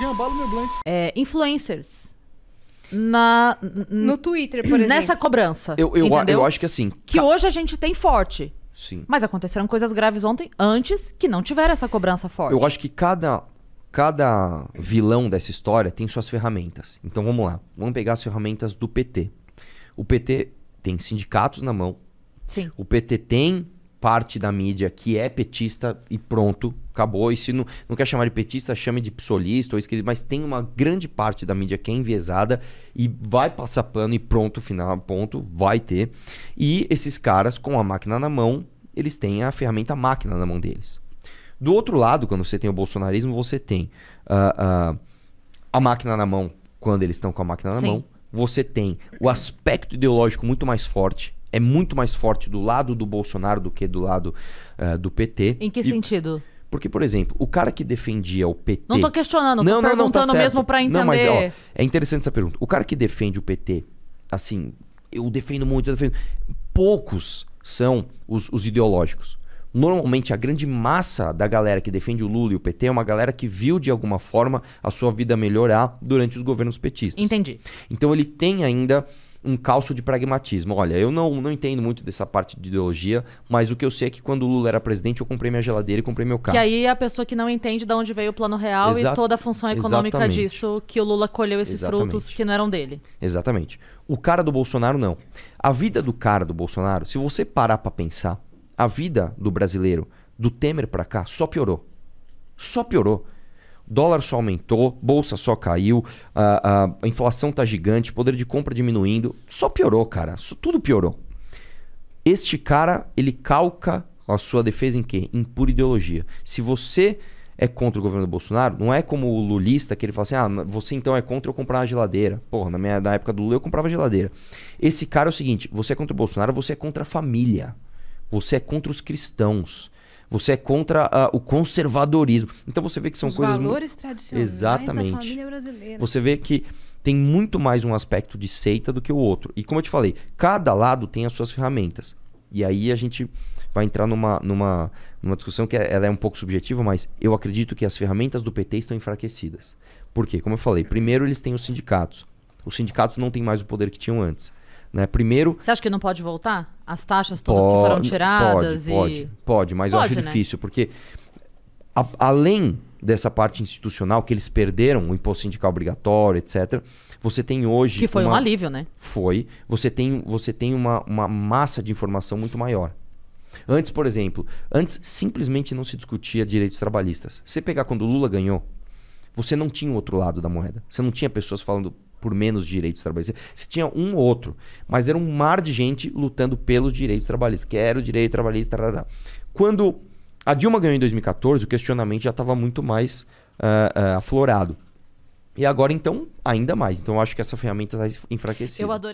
meu blank. É, influencers. Na, no Twitter, por exemplo. Nessa cobrança. Eu, eu, eu acho que assim. Que ca... hoje a gente tem forte. Sim. Mas aconteceram coisas graves ontem, antes que não tiveram essa cobrança forte. Eu acho que cada, cada vilão dessa história tem suas ferramentas. Então vamos lá. Vamos pegar as ferramentas do PT. O PT tem sindicatos na mão. Sim. O PT tem parte da mídia que é petista e pronto, acabou. E se não, não quer chamar de petista, chame de psolista ou esquerda, mas tem uma grande parte da mídia que é enviesada e vai passar pano e pronto, final, ponto, vai ter. E esses caras com a máquina na mão, eles têm a ferramenta máquina na mão deles. Do outro lado, quando você tem o bolsonarismo, você tem uh, uh, a máquina na mão quando eles estão com a máquina na Sim. mão. Você tem o aspecto ideológico muito mais forte é muito mais forte do lado do Bolsonaro do que do lado uh, do PT. Em que e... sentido? Porque, por exemplo, o cara que defendia o PT. Não tô questionando, não, tô não, perguntando não, tá mesmo para entender. Não, mas ó, é interessante essa pergunta. O cara que defende o PT, assim, eu defendo muito, eu defendo. Poucos são os, os ideológicos. Normalmente, a grande massa da galera que defende o Lula e o PT é uma galera que viu de alguma forma a sua vida melhorar durante os governos petistas. Entendi. Então, ele tem ainda um calço de pragmatismo. Olha, eu não, não entendo muito dessa parte de ideologia, mas o que eu sei é que quando o Lula era presidente, eu comprei minha geladeira e comprei meu carro. Que aí a pessoa que não entende de onde veio o plano real Exa e toda a função econômica exatamente. disso, que o Lula colheu esses exatamente. frutos que não eram dele. Exatamente. O cara do Bolsonaro, não. A vida do cara do Bolsonaro, se você parar para pensar, a vida do brasileiro do Temer para cá só piorou. Só piorou. Dólar só aumentou, bolsa só caiu, a, a, a inflação tá gigante, poder de compra diminuindo. Só piorou, cara. tudo piorou. Este cara, ele calca a sua defesa em quê? Em pura ideologia. Se você é contra o governo do Bolsonaro, não é como o lulista que ele fala assim: ah, você então é contra eu comprar uma geladeira. Porra, na, minha, na época do Lula eu comprava geladeira. Esse cara é o seguinte: você é contra o Bolsonaro, você é contra a família. Você é contra os cristãos. Você é contra uh, o conservadorismo. Então você vê que são Os coisas. valores tradicionais Exatamente. da família brasileira. Você vê que tem muito mais um aspecto de seita do que o outro. E como eu te falei, cada lado tem as suas ferramentas. E aí a gente vai entrar numa, numa, numa discussão que é, ela é um pouco subjetiva, mas eu acredito que as ferramentas do PT estão enfraquecidas. Por quê? Como eu falei, primeiro eles têm os sindicatos. Os sindicatos não têm mais o poder que tinham antes. Né? Primeiro. Você acha que não pode voltar? As taxas todas pode, que foram tiradas? Pode, e... pode, pode, mas pode, eu acho né? difícil, porque a, além dessa parte institucional que eles perderam, o imposto sindical obrigatório, etc. Você tem hoje. Que foi uma, um alívio, né? Foi. Você tem, você tem uma, uma massa de informação muito maior. Antes, por exemplo, antes simplesmente não se discutia direitos trabalhistas. Você pegar quando o Lula ganhou, você não tinha o outro lado da moeda. Você não tinha pessoas falando por menos direitos trabalhistas. Você tinha um ou outro, mas era um mar de gente lutando pelos direitos trabalhistas. Quero direito trabalhista. Tarará. Quando a Dilma ganhou em 2014, o questionamento já estava muito mais uh, uh, aflorado. E agora, então, ainda mais. Então, eu acho que essa ferramenta está enfraquecida. Eu adorei.